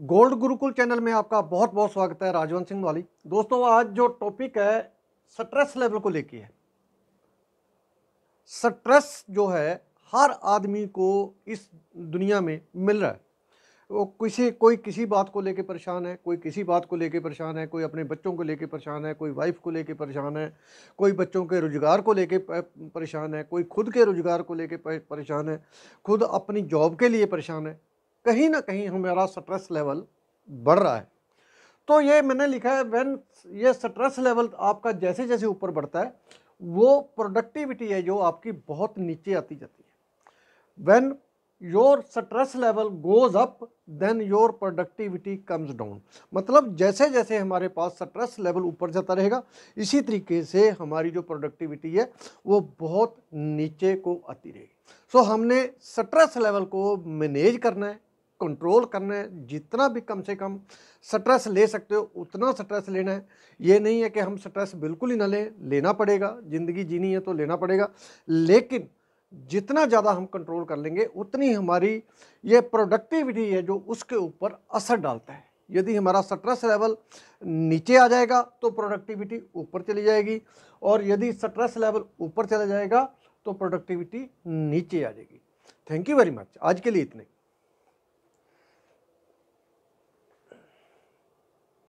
gold Gurukul channel में आपका बहुत बहुत स्वागत है राजवंत सिंह वाली दोस्तों आज जो टॉपिक है स्ट्रेस लेवल को लेके है स्ट्रेस जो है हर आदमी को इस दुनिया में मिल रहा है वो किसी कोई किसी बात को लेके परेशान है कोई किसी बात को लेके परेशान है कोई अपने बच्चों को लेके परेशान है कोई वाइफ को लेके परेशान है कोई बच्चों के रोज़गार को लेके परेशान है कोई खुद के रोज़गार को लेके परेशान है खुद अपनी जॉब के लिए परेशान है कहीं ना कहीं हमारा स्ट्रेस लेवल बढ़ रहा है तो ये मैंने लिखा है व्हेन ये स्ट्रेस लेवल आपका जैसे जैसे ऊपर बढ़ता है वो प्रोडक्टिविटी है जो आपकी बहुत नीचे आती जाती है when your stress level goes up then your productivity comes down मतलब जैसे जैसे हमारे पास स्ट्रेस लेवल ऊपर जाता रहेगा इसी तरीके से हमारी जो प्रोडक्टिविटी है वो बहुत नीचे को आती रहेगी सो so, हमने स्ट्रेस लेवल को मैनेज करना है कंट्रोल करना है जितना भी कम से कम स्ट्रेस ले सकते हो उतना स्ट्रेस लेना है ये नहीं है कि हम स्ट्रेस बिल्कुल ही ना लें लेना पड़ेगा ज़िंदगी जीनी है तो लेना पड़ेगा लेकिन जितना ज़्यादा हम कंट्रोल कर लेंगे उतनी हमारी ये प्रोडक्टिविटी है जो उसके ऊपर असर डालता है यदि हमारा स्ट्रेस लेवल नीचे आ जाएगा तो प्रोडक्टिविटी ऊपर चली जाएगी और यदि स्ट्रेस लेवल ऊपर चला जाएगा तो प्रोडक्टिविटी नीचे आ जाएगी थैंक यू वेरी मच आज के लिए इतने